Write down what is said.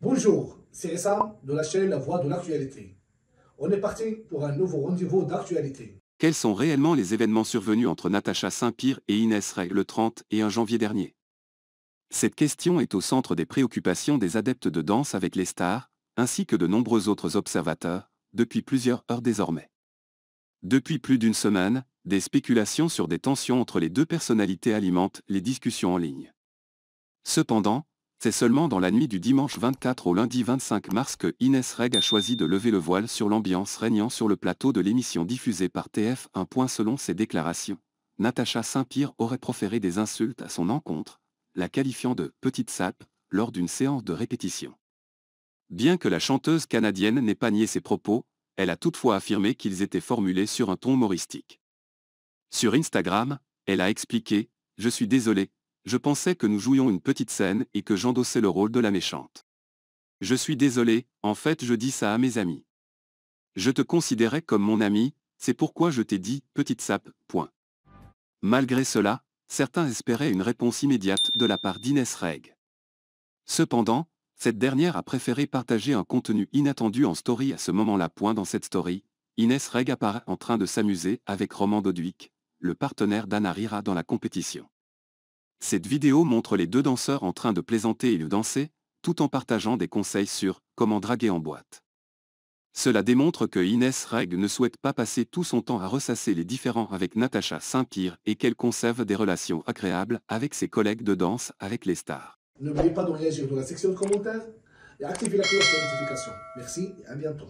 Bonjour, c'est Essa de la chaîne La Voix de l'actualité. On est parti pour un nouveau rendez-vous d'actualité. Quels sont réellement les événements survenus entre Natacha saint pierre et Inès Rey le 30 et 1 janvier dernier Cette question est au centre des préoccupations des adeptes de danse avec les stars, ainsi que de nombreux autres observateurs, depuis plusieurs heures désormais. Depuis plus d'une semaine, des spéculations sur des tensions entre les deux personnalités alimentent les discussions en ligne. Cependant, c'est seulement dans la nuit du dimanche 24 au lundi 25 mars que Inès Reg a choisi de lever le voile sur l'ambiance régnant sur le plateau de l'émission diffusée par TF1. selon ses déclarations, Natacha Saint-Pierre aurait proféré des insultes à son encontre, la qualifiant de « petite sape » lors d'une séance de répétition. Bien que la chanteuse canadienne n'ait pas nié ses propos, elle a toutefois affirmé qu'ils étaient formulés sur un ton humoristique. Sur Instagram, elle a expliqué « Je suis désolée, je pensais que nous jouions une petite scène et que j'endossais le rôle de la méchante. Je suis désolé, en fait je dis ça à mes amis. Je te considérais comme mon ami, c'est pourquoi je t'ai dit, petite sape, point. Malgré cela, certains espéraient une réponse immédiate de la part d'Inès Reg. Cependant, cette dernière a préféré partager un contenu inattendu en story à ce moment-là. Point dans cette story, Inès Reg apparaît en train de s'amuser avec Roman Dodwick, le partenaire d'Anna Rira dans la compétition. Cette vidéo montre les deux danseurs en train de plaisanter et de danser, tout en partageant des conseils sur comment draguer en boîte. Cela démontre que Inès Reg ne souhaite pas passer tout son temps à ressasser les différends avec Natacha Saint-Pierre et qu'elle conserve des relations agréables avec ses collègues de danse avec les stars. N'oubliez pas dans la section commentaires et la cloche de notification. Merci et à bientôt.